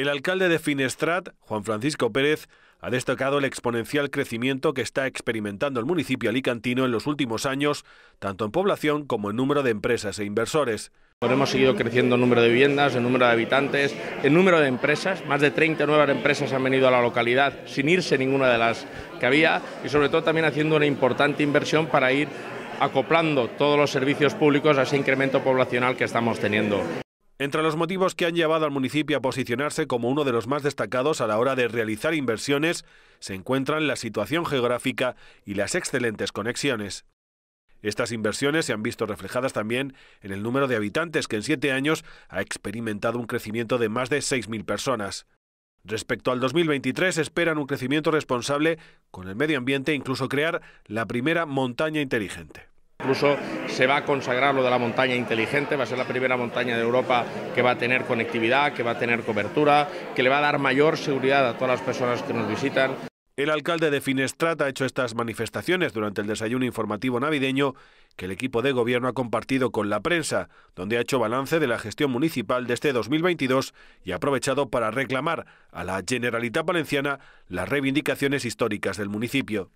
El alcalde de Finestrat, Juan Francisco Pérez, ha destacado el exponencial crecimiento que está experimentando el municipio alicantino en los últimos años, tanto en población como en número de empresas e inversores. Hemos seguido creciendo en número de viviendas, en número de habitantes, en número de empresas. Más de 30 nuevas empresas han venido a la localidad sin irse ninguna de las que había y sobre todo también haciendo una importante inversión para ir acoplando todos los servicios públicos a ese incremento poblacional que estamos teniendo. Entre los motivos que han llevado al municipio a posicionarse como uno de los más destacados a la hora de realizar inversiones se encuentran la situación geográfica y las excelentes conexiones. Estas inversiones se han visto reflejadas también en el número de habitantes que en siete años ha experimentado un crecimiento de más de 6.000 personas. Respecto al 2023 esperan un crecimiento responsable con el medio ambiente e incluso crear la primera montaña inteligente. Incluso se va a consagrar lo de la montaña inteligente, va a ser la primera montaña de Europa que va a tener conectividad, que va a tener cobertura, que le va a dar mayor seguridad a todas las personas que nos visitan. El alcalde de Finestrat ha hecho estas manifestaciones durante el desayuno informativo navideño que el equipo de gobierno ha compartido con la prensa, donde ha hecho balance de la gestión municipal de este 2022 y ha aprovechado para reclamar a la Generalitat Valenciana las reivindicaciones históricas del municipio.